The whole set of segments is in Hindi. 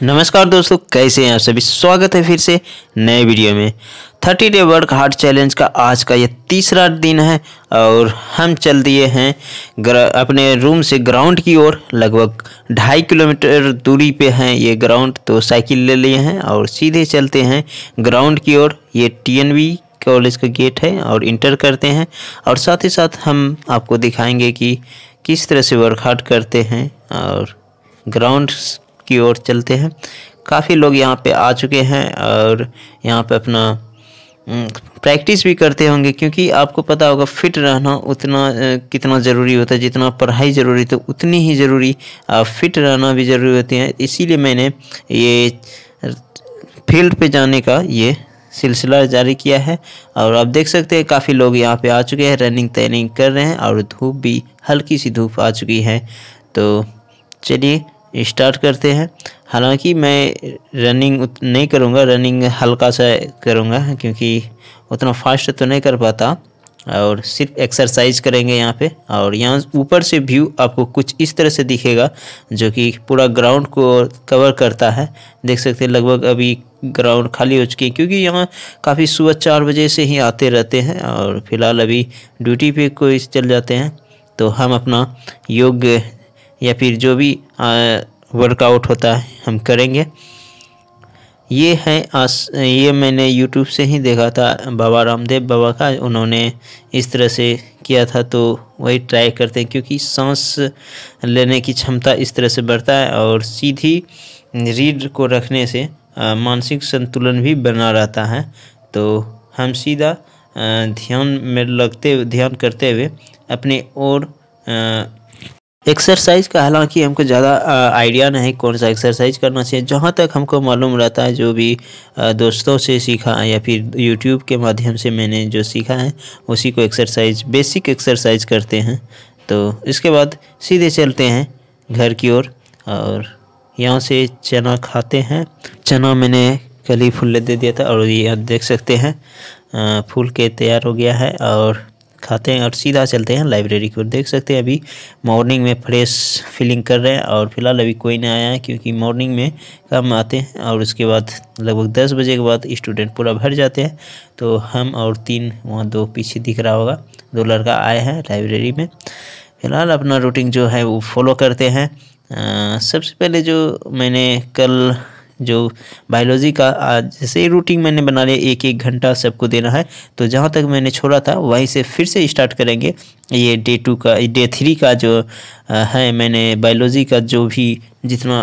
नमस्कार दोस्तों कैसे हैं आप सभी स्वागत है फिर से नए वीडियो में thirty day workout challenge का आज का ये तीसरा दिन है और हम चल दिए हैं अपने रूम से ग्राउंड की ओर लगभग ढाई किलोमीटर दूरी पे हैं ये ग्राउंड तो साइकिल ले लिए हैं और सीधे चलते हैं ग्राउंड की ओर ये टीएनवी कॉलेज का गेट है और इंटर करते हैं और साथ ही साथ हम आपको दिखाएंगे कि किस तरह से वर्कआउट करते हैं और ग्राउंड की ओर चलते हैं काफ़ी लोग यहाँ पे आ चुके हैं और यहाँ पे अपना प्रैक्टिस भी करते होंगे क्योंकि आपको पता होगा फिट रहना उतना कितना ज़रूरी होता है जितना पढ़ाई ज़रूरी तो उतनी ही ज़रूरी फिट रहना भी ज़रूरी होती है इसीलिए मैंने ये फील्ड पे जाने का ये सिलसिला जारी किया है और आप देख सकते हैं काफ़ी लोग यहाँ पे आ चुके हैं रनिंग तैनिंग कर रहे हैं और धूप भी हल्की सी धूप आ चुकी है तो चलिए स्टार्ट करते हैं हालांकि मैं रनिंग नहीं करूँगा रनिंग हल्का सा करूँगा क्योंकि उतना फास्ट तो नहीं कर पाता और सिर्फ एक्सरसाइज करेंगे यहाँ पे और यहाँ ऊपर से व्यू आपको कुछ इस तरह से दिखेगा जो कि पूरा ग्राउंड को कवर करता है देख सकते हैं लगभग अभी ग्राउंड खाली हो चुकी है क्योंकि यहाँ काफ़ी सुबह चार बजे से ही आते रहते हैं और फिलहाल अभी ड्यूटी पे कोई चल जाते हैं तो हम अपना योग या फिर जो भी वर्कआउट होता है हम करेंगे ये है आस ये मैंने यूट्यूब से ही देखा था बाबा रामदेव बाबा का उन्होंने इस तरह से किया था तो वही ट्राई करते हैं क्योंकि सांस लेने की क्षमता इस तरह से बढ़ता है और सीधी रीढ़ को रखने से मानसिक संतुलन भी बना रहता है तो हम सीधा ध्यान में लगते ध्यान करते हुए अपने और आ, एक्सरसाइज का हालांकि हमको ज़्यादा आइडिया नहीं कौन सा एक्सरसाइज करना चाहिए जहाँ तक हमको मालूम रहता है जो भी दोस्तों से सीखा है या फिर यूट्यूब के माध्यम से मैंने जो सीखा है उसी को एक्सरसाइज बेसिक एक्सरसाइज करते हैं तो इसके बाद सीधे चलते हैं घर की ओर और, और यहाँ से चना खाते हैं चना मैंने कल ही फूल दे दिया था और ये देख सकते हैं फूल के तैयार हो गया है और खाते हैं और सीधा चलते हैं लाइब्रेरी की ओर देख सकते हैं अभी मॉर्निंग में फ्रेश फीलिंग कर रहे हैं और फिलहाल अभी कोई नहीं आया है क्योंकि मॉर्निंग में कम आते हैं और उसके बाद लगभग दस बजे के बाद स्टूडेंट पूरा भर जाते हैं तो हम और तीन वहाँ दो पीछे दिख रहा होगा दो लड़का आए हैं लाइब्रेरी में फिलहाल अपना रूटीन जो है वो फॉलो करते हैं सबसे पहले जो मैंने कल जो बायोलॉजी का आज जैसे रूटीन मैंने बना लिया एक एक घंटा सबको देना है तो जहाँ तक मैंने छोड़ा था वहीं से फिर से स्टार्ट करेंगे ये डे टू का डे थ्री का जो है मैंने बायोलॉजी का जो भी जितना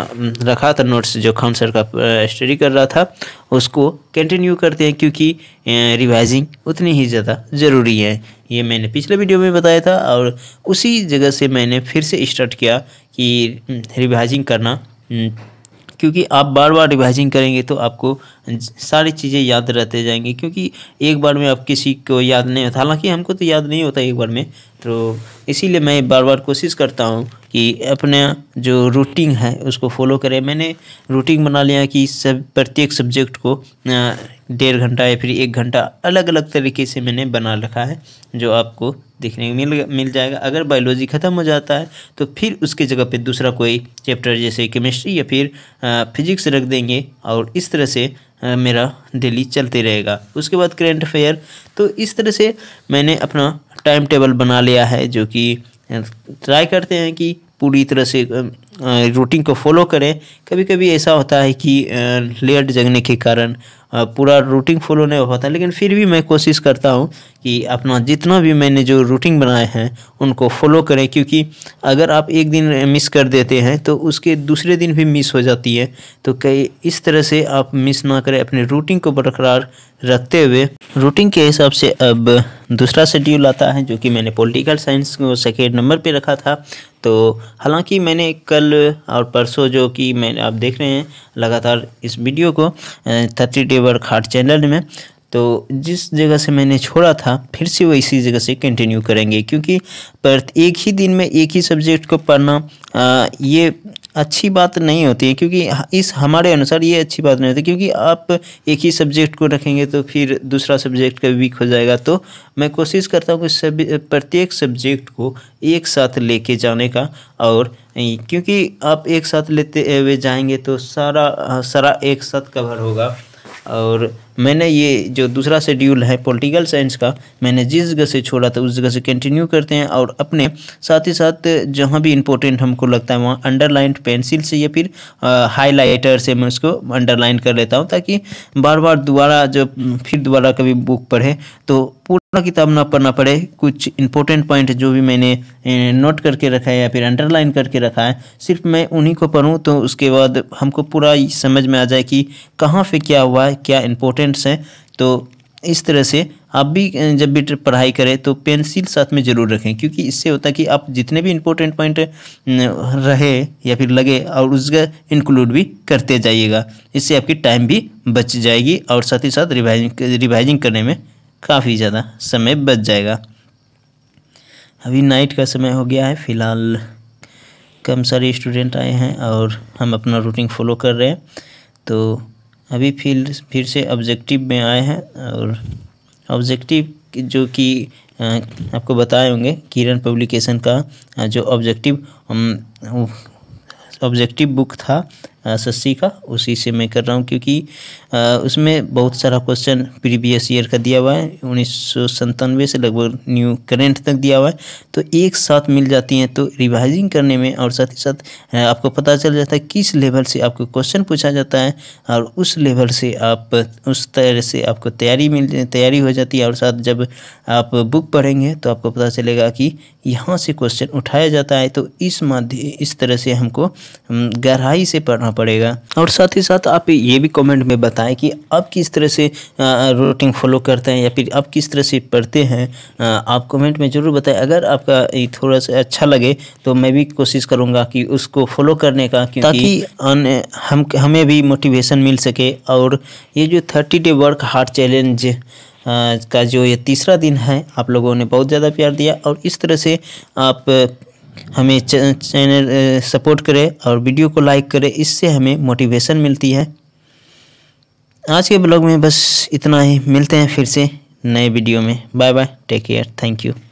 रखा था नोट्स जो खान सर का स्टडी कर रहा था उसको कंटिन्यू करते हैं क्योंकि रिवाइजिंग उतनी ही ज़्यादा ज़रूरी है ये मैंने पिछले वीडियो में बताया था और उसी जगह से मैंने फिर से स्टार्ट किया कि रिवाइजिंग करना क्योंकि आप बार बार रिवाइजिंग करेंगे तो आपको सारी चीज़ें याद रहते जाएंगी क्योंकि एक बार में आप किसी को याद नहीं होता हालांकि हमको तो याद नहीं होता एक बार में तो इसीलिए मैं बार बार कोशिश करता हूँ कि अपना जो रूटीन है उसको फॉलो करें मैंने रूटीन बना लिया कि सब प्रत्येक सब्जेक्ट को डेढ़ घंटा या फिर एक घंटा अलग अलग तरीके से मैंने बना रखा है जो आपको देखने को मिल मिल जाएगा अगर बायोलॉजी ख़त्म हो जाता है तो फिर उसके जगह पे दूसरा कोई चैप्टर जैसे केमिस्ट्री या फिर फिजिक्स रख देंगे और इस तरह से आ, मेरा डेली चलते रहेगा उसके बाद करेंट अफेयर तो इस तरह से मैंने अपना टाइम टेबल बना लिया है जो कि ट्राई करते हैं कि पूरी तरह से रूटीन को फॉलो करें कभी कभी ऐसा होता है कि लेट जगने के कारण पूरा रूटिंग फॉलो नहीं हो पाता लेकिन फिर भी मैं कोशिश करता हूँ कि अपना जितना भी मैंने जो रूटिंग बनाए हैं उनको फॉलो करें क्योंकि अगर आप एक दिन मिस कर देते हैं तो उसके दूसरे दिन भी मिस हो जाती है तो कई इस तरह से आप मिस ना करें अपने रूटिंग को बरकरार रखते हुए रूटिंग के हिसाब से अब दूसरा शेड्यूल आता है जो कि मैंने पॉलिटिकल साइंस को सेकेंड नंबर पे रखा था तो हालांकि मैंने कल और परसों जो कि मैंने आप देख रहे हैं लगातार इस वीडियो को थर्टी डे वर्कहार्ट चैनल में तो जिस जगह से मैंने छोड़ा था फिर से वो इसी जगह से कंटिन्यू करेंगे क्योंकि पर एक ही दिन में एक ही सब्जेक्ट को पढ़ना आ, ये अच्छी बात नहीं होती है क्योंकि इस हमारे अनुसार ये अच्छी बात नहीं होती क्योंकि आप एक ही सब्जेक्ट को रखेंगे तो फिर दूसरा सब्जेक्ट का वीक हो जाएगा तो मैं कोशिश करता हूँ कि सभी प्रत्येक सब्जेक्ट को एक साथ लेके जाने का और क्योंकि आप एक साथ लेते हुए जाएंगे तो सारा सारा एक साथ कवर होगा और मैंने ये जो दूसरा शेड्यूल है पॉलिटिकल साइंस का मैंने जिस जगह से छोड़ा था उस जगह से कंटिन्यू करते हैं और अपने साथ ही साथ जहाँ भी इंपॉर्टेंट हमको लगता है वहाँ अंडरलाइन पेंसिल से या फिर हाईलाइटर से मैं उसको अंडरलाइन कर लेता हूँ ताकि बार बार दोबारा जब फिर दोबारा कभी बुक पढ़े तो पूरा किताब ना पढ़ना पड़े कुछ इंपॉर्टेंट पॉइंट जो भी मैंने नोट करके रखा है या फिर अंडरलाइन करके रखा है सिर्फ मैं उन्हीं को पढ़ूँ तो उसके बाद हमको पूरा समझ में आ जाए कि कहाँ पे क्या हुआ है क्या इंपॉर्टेंट स्टूडेंट्स हैं तो इस तरह से आप भी जब भी पढ़ाई करें तो पेंसिल साथ में ज़रूर रखें क्योंकि इससे होता है कि आप जितने भी इंपॉर्टेंट पॉइंट रहे या फिर लगे और उसका इंक्लूड भी करते जाइएगा इससे आपकी टाइम भी बच जाएगी और साथ ही साथ रिवाइजिंग रिवाइजिंग करने में काफ़ी ज़्यादा समय बच जाएगा अभी नाइट का समय हो गया है फ़िलहाल कम सारे स्टूडेंट आए हैं और हम अपना रूटीन फॉलो कर रहे हैं तो अभी फिर फिर से ऑब्जेक्टिव में आए हैं और ऑब्जेक्टिव जो कि आपको बताए होंगे किरण पब्लिकेशन का जो ऑब्जेक्टिव ऑब्जेक्टिव बुक था सस्सी का उसी से मैं कर रहा हूँ क्योंकि उसमें बहुत सारा क्वेश्चन प्रीवियस ईयर का दिया हुआ है उन्नीस से लगभग न्यू करेंट तक दिया हुआ है तो एक साथ मिल जाती हैं तो रिवाइजिंग करने में और साथ ही साथ आपको पता चल जाता है किस लेवल से आपको क्वेश्चन पूछा जाता है और उस लेवल से आप उस तरह से आपको तैयारी मिल तैयारी हो जाती है और साथ जब आप बुक पढ़ेंगे तो आपको पता चलेगा कि यहाँ से क्वेश्चन उठाया जाता है तो इस माध्यम इस तरह से हमको गहराई से पढ़ना करना पड़ेगा और साथ ही साथ आप ये भी कमेंट में बताएं कि आप किस तरह से रूटीन फॉलो करते हैं या फिर आप किस तरह से पढ़ते हैं आप कमेंट में ज़रूर बताएं अगर आपका थोड़ा सा अच्छा लगे तो मैं भी कोशिश करूँगा कि उसको फॉलो करने का ताकि हम हमें भी मोटिवेशन मिल सके और ये जो thirty day workout challenge का जो ये तीसरा दिन है आप लोगों ने बहुत ज़्यादा प्यार दिया और इस तरह से आप हमें चैनल सपोर्ट करें और वीडियो को लाइक करें इससे हमें मोटिवेशन मिलती है आज के ब्लॉग में बस इतना ही मिलते हैं फिर से नए वीडियो में bye bye take care thank you